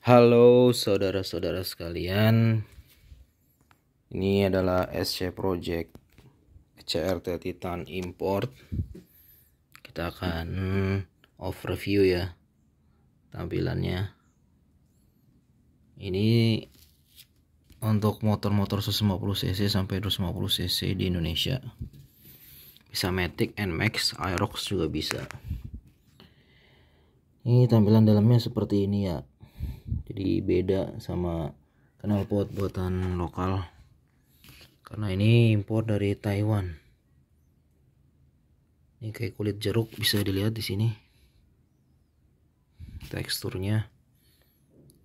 Halo saudara-saudara sekalian Ini adalah SC Project CRT Titan Import Kita akan hmm, overview ya Tampilannya Ini untuk motor-motor 150cc sampai 250cc di Indonesia Bisa Matic, NMAX, Aerox juga bisa Ini tampilan dalamnya seperti ini ya jadi beda sama knalpot buatan lokal karena ini impor dari Taiwan ini kayak kulit jeruk bisa dilihat di sini teksturnya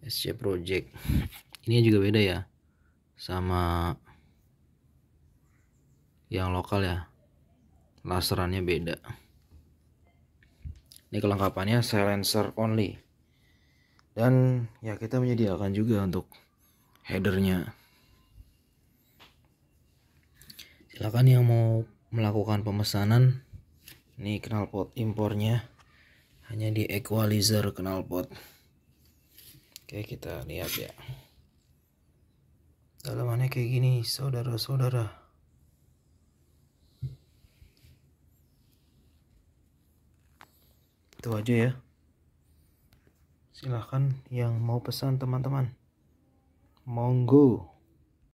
SC Project ini juga beda ya sama yang lokal ya laserannya beda ini kelengkapannya silencer only dan ya kita menyediakan juga untuk headernya silakan yang mau melakukan pemesanan ini knalpot impornya hanya di equalizer knalpot oke kita lihat ya dalamannya kayak gini saudara-saudara itu aja ya Silahkan yang mau pesan teman-teman. Monggo.